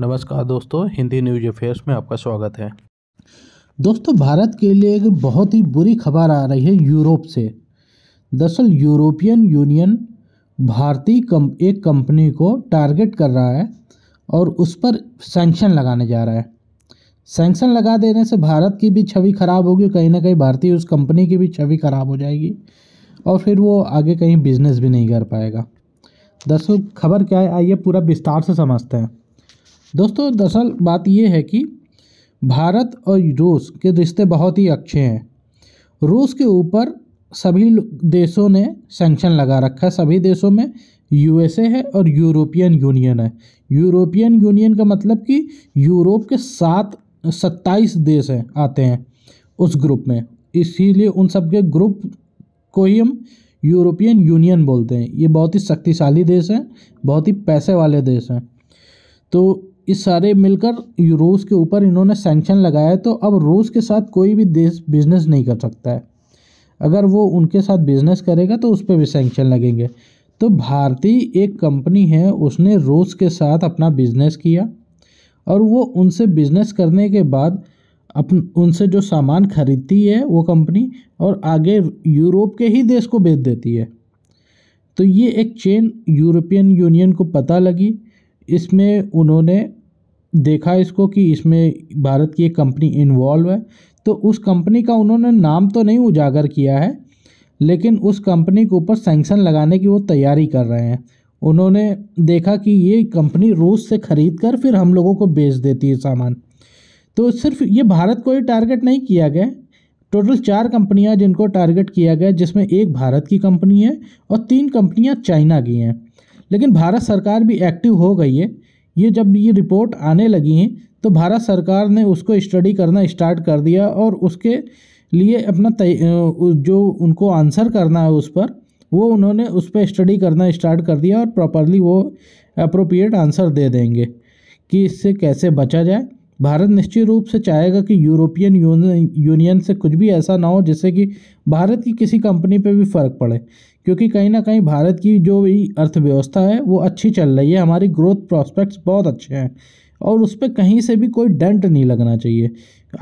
नमस्कार दोस्तों Hindi news affairs में आपका स्वागत है दोस्तों भारत के लिए एक बहुत ही बुरी खबर आ रही है यूरोप से दरअसल यूरोपियन यूनियन भारतीय कम एक कंपनी को टारगेट कर रहा है और उस पर सैंक्शन लगाने जा रहा है सैंक्शन लगा देने से भारत की भी छवि खराब होगी कहीं ना कहीं भारतीय उस कंपनी की भी छवि खराब हो जाएगी और फिर वो आगे कहीं बिजनेस भी नहीं कर पाएगा दरअसल खबर क्या है आइए पूरा विस्तार से समझते हैं दोस्तों दरअसल बात यह है कि भारत और रूस के रिश्ते बहुत ही अच्छे हैं रूस के ऊपर सभी देशों ने सेंक्शन लगा रखा है सभी देशों में यूएसए है और यूरोपियन यूनियन है यूरोपियन यूनियन का मतलब कि यूरोप के सात सत्ताईस देश हैं आते हैं उस ग्रुप में इसीलिए उन सब के ग्रुप को ही हम यूरोपियन यूनियन बोलते हैं ये बहुत ही शक्तिशाली देश हैं बहुत ही पैसे वाले देश हैं तो इस सारे मिलकर रूस के ऊपर इन्होंने सैंक्शन लगाया तो अब रूस के साथ कोई भी देश बिजनेस नहीं कर सकता है अगर वो उनके साथ बिजनेस करेगा तो उस पर भी सेंक्शन लगेंगे तो भारतीय एक कंपनी है उसने रूस के साथ अपना बिजनेस किया और वो उनसे बिजनेस करने के बाद अपन उनसे जो सामान खरीदती है वो कंपनी और आगे यूरोप के ही देश को बेच देती है तो ये एक चेन यूरोपियन यूनियन को पता लगी इसमें उन्होंने देखा इसको कि इसमें भारत की एक कंपनी इन्वॉल्व है तो उस कंपनी का उन्होंने नाम तो नहीं उजागर किया है लेकिन उस कंपनी के ऊपर सेंक्शन लगाने की वो तैयारी कर रहे हैं उन्होंने देखा कि ये कंपनी रूस से ख़रीद कर फिर हम लोगों को बेच देती है सामान तो सिर्फ ये भारत को ही टारगेट नहीं किया गया टोटल चार कंपनियां जिनको टारगेट किया गया जिसमें एक भारत की कंपनी है और तीन कंपनियां चाइना की हैं लेकिन भारत सरकार भी एक्टिव हो गई है ये जब ये रिपोर्ट आने लगी हैं तो भारत सरकार ने उसको स्टडी करना स्टार्ट कर दिया और उसके लिए अपना जो उनको आंसर करना है उस पर वो उन्होंने उस पर स्टडी करना स्टार्ट कर दिया और प्रॉपरली वो अप्रोप्रिएट आंसर दे देंगे कि इससे कैसे बचा जाए भारत निश्चित रूप से चाहेगा कि यूरोपियन यूनियन से कुछ भी ऐसा ना हो जिससे कि भारत की किसी कंपनी पे भी फ़र्क पड़े क्योंकि कहीं ना कहीं भारत की जो भी अर्थव्यवस्था है वो अच्छी चल रही है हमारी ग्रोथ प्रॉस्पेक्ट्स बहुत अच्छे हैं और उस पर कहीं से भी कोई डेंट नहीं लगना चाहिए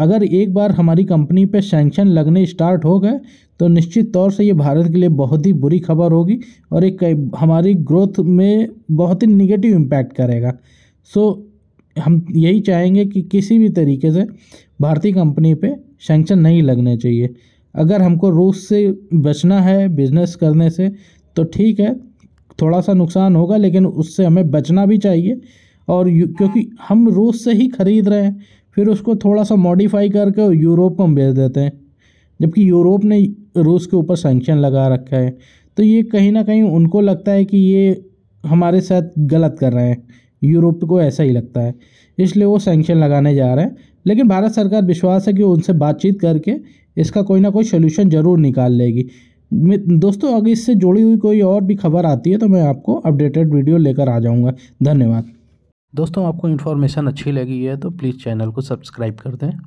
अगर एक बार हमारी कंपनी पे सेंक्शन लगने स्टार्ट हो गए तो निश्चित तौर से ये भारत के लिए बहुत ही बुरी खबर होगी और एक हमारी ग्रोथ में बहुत ही निगेटिव इम्पैक्ट करेगा सो हम यही चाहेंगे कि किसी भी तरीके से भारतीय कंपनी पे सेंक्शन नहीं लगने चाहिए अगर हमको रूस से बचना है बिज़नेस करने से तो ठीक है थोड़ा सा नुकसान होगा लेकिन उससे हमें बचना भी चाहिए और क्योंकि हम रूस से ही ख़रीद रहे हैं फिर उसको थोड़ा सा मॉडिफाई करके यूरोप को हम भेज देते हैं जबकि यूरोप ने रूस के ऊपर सेंक्शन लगा रखा है तो ये कहीं ना कहीं उनको लगता है कि ये हमारे साथ गलत कर रहे हैं यूरोप को ऐसा ही लगता है इसलिए वो सेंक्शन लगाने जा रहे हैं लेकिन भारत सरकार विश्वास है कि उनसे बातचीत करके इसका कोई ना कोई सोल्यूशन ज़रूर निकाल लेगी दोस्तों अगर इससे जुड़ी हुई कोई और भी खबर आती है तो मैं आपको अपडेटेड वीडियो लेकर आ जाऊँगा धन्यवाद दोस्तों आपको इन्फॉर्मेशन अच्छी लगी है तो प्लीज़ चैनल को सब्सक्राइब कर दें